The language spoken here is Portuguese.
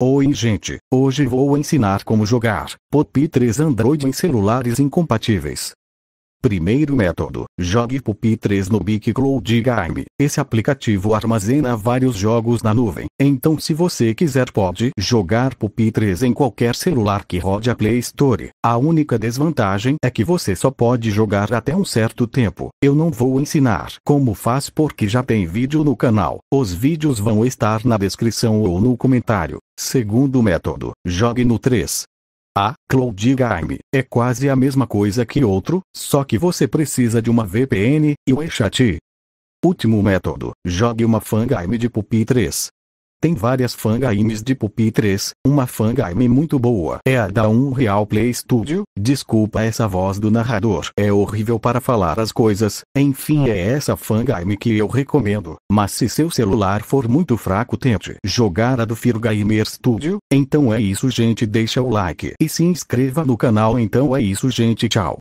Oi gente, hoje vou ensinar como jogar POP 3 Android em celulares incompatíveis. Primeiro método: jogue 3 no Big Cloud Game. Esse aplicativo armazena vários jogos na nuvem. Então, se você quiser, pode jogar 3 em qualquer celular que rode a Play Store. A única desvantagem é que você só pode jogar até um certo tempo. Eu não vou ensinar como faz porque já tem vídeo no canal. Os vídeos vão estar na descrição ou no comentário. Segundo método: jogue no 3 a Cloud Game, é quase a mesma coisa que outro, só que você precisa de uma VPN e o WeChat. Último método, jogue uma fangame de Pupi 3. Tem várias fangames de pupitres, uma fangame muito boa é a da Unreal Play Studio, desculpa essa voz do narrador, é horrível para falar as coisas, enfim é essa fangame que eu recomendo, mas se seu celular for muito fraco tente jogar a do Firgamer Studio, então é isso gente deixa o like e se inscreva no canal então é isso gente tchau.